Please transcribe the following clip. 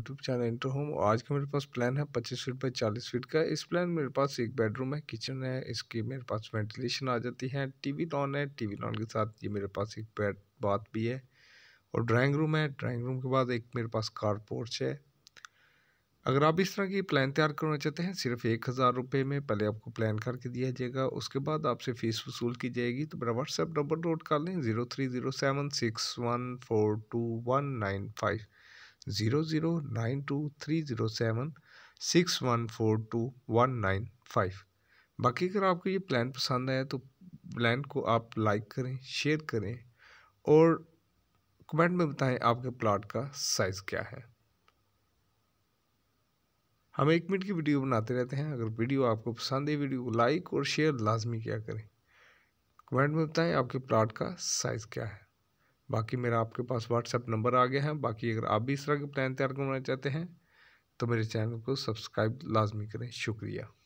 YouTube channel inter home आज का मेरे पास प्लान है पच्चीस फीट बाई चालीस फीट का इस प्लान में मेरे पास एक बेडरूम है किचन है इसकी मेरे पास वेंटिलेशन आ जाती है टीवी लॉन है टीवी लॉन के साथ ये मेरे पास एक बेड बाथ भी है और ड्राइंग रूम है ड्राइंग रूम के बाद एक मेरे पास कार पोर्च है अगर आप इस तरह की प्लान तैयार करना चाहते हैं सिर्फ एक हज़ार रुपये में पहले आपको प्लान करके दिया जाएगा उसके बाद आपसे फ़ीस वसूल की जाएगी तो मेरा व्हाट्सएप नंबर नोट कर लें zero three zero seven six one four two one nine five zero zero nine two three zero seven six one four two one nine five बाकी अगर आपको ये प्लान पसंद आया तो प्लान को आप लाइक करें शेयर करें और कमेंट में बताएं आपके प्लाट का साइज़ क्या है हम एक मिनट की वीडियो बनाते रहते हैं अगर वीडियो आपको पसंद है वीडियो को लाइक और शेयर लाजमी क्या करें कमेंट में बताएं आपके प्लाट का साइज़ क्या है बाकी मेरा आपके पास व्हाट्सएप नंबर आ गया है बाकी अगर आप भी इस तरह के प्लान तैयार करवाना चाहते हैं तो मेरे चैनल को सब्सक्राइब लाजमी करें शुक्रिया